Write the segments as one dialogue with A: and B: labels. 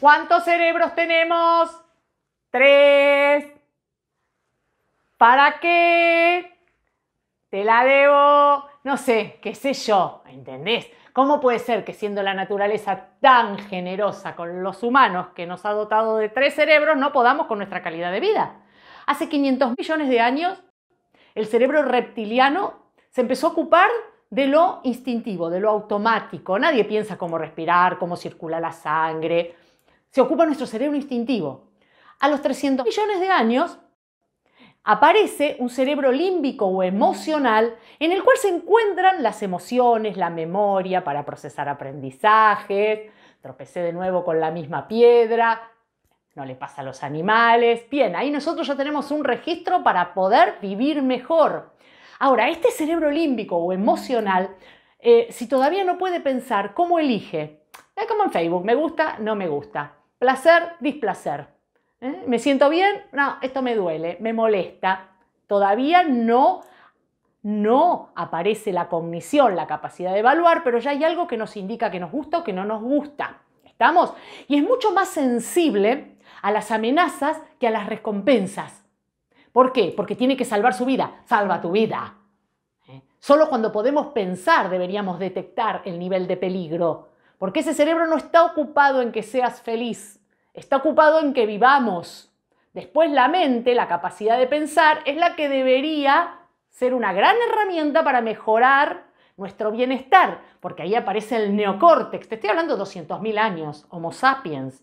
A: ¿Cuántos cerebros tenemos? Tres. ¿Para qué? Te la debo. No sé, qué sé yo, ¿entendés? ¿Cómo puede ser que siendo la naturaleza tan generosa con los humanos que nos ha dotado de tres cerebros no podamos con nuestra calidad de vida? Hace 500 millones de años el cerebro reptiliano se empezó a ocupar de lo instintivo, de lo automático. Nadie piensa cómo respirar, cómo circula la sangre, se ocupa nuestro cerebro instintivo. A los 300 millones de años aparece un cerebro límbico o emocional en el cual se encuentran las emociones, la memoria para procesar aprendizajes, tropecé de nuevo con la misma piedra, no le pasa a los animales. Bien, ahí nosotros ya tenemos un registro para poder vivir mejor. Ahora, este cerebro límbico o emocional, eh, si todavía no puede pensar, ¿cómo elige? Es como en Facebook, me gusta, no me gusta placer, displacer. ¿eh? ¿Me siento bien? No, esto me duele, me molesta. Todavía no, no aparece la cognición, la capacidad de evaluar, pero ya hay algo que nos indica que nos gusta o que no nos gusta. ¿Estamos? Y es mucho más sensible a las amenazas que a las recompensas. ¿Por qué? Porque tiene que salvar su vida. Salva tu vida. ¿Eh? Solo cuando podemos pensar deberíamos detectar el nivel de peligro. Porque ese cerebro no está ocupado en que seas feliz, está ocupado en que vivamos. Después la mente, la capacidad de pensar, es la que debería ser una gran herramienta para mejorar nuestro bienestar, porque ahí aparece el neocórtex. Te estoy hablando de 200.000 años, Homo sapiens.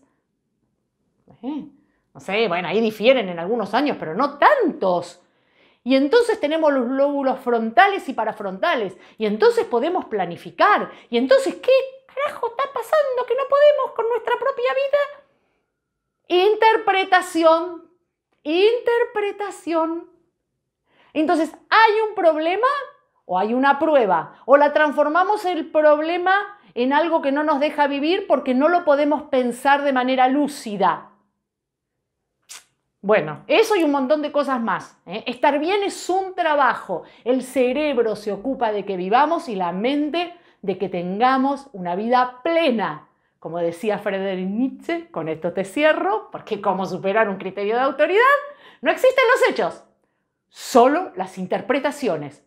A: ¿Eh? No sé, bueno, ahí difieren en algunos años, pero no tantos. Y entonces tenemos los lóbulos frontales y parafrontales. Y entonces podemos planificar. Y entonces, ¿qué carajo está pasando que no podemos con nuestra propia vida? Interpretación, interpretación. Entonces, ¿hay un problema o hay una prueba? ¿O la transformamos el problema en algo que no nos deja vivir porque no lo podemos pensar de manera lúcida? Bueno, eso y un montón de cosas más. ¿eh? Estar bien es un trabajo. El cerebro se ocupa de que vivamos y la mente de que tengamos una vida plena. Como decía Frederick Nietzsche, con esto te cierro, porque cómo superar un criterio de autoridad, no existen los hechos, solo las interpretaciones.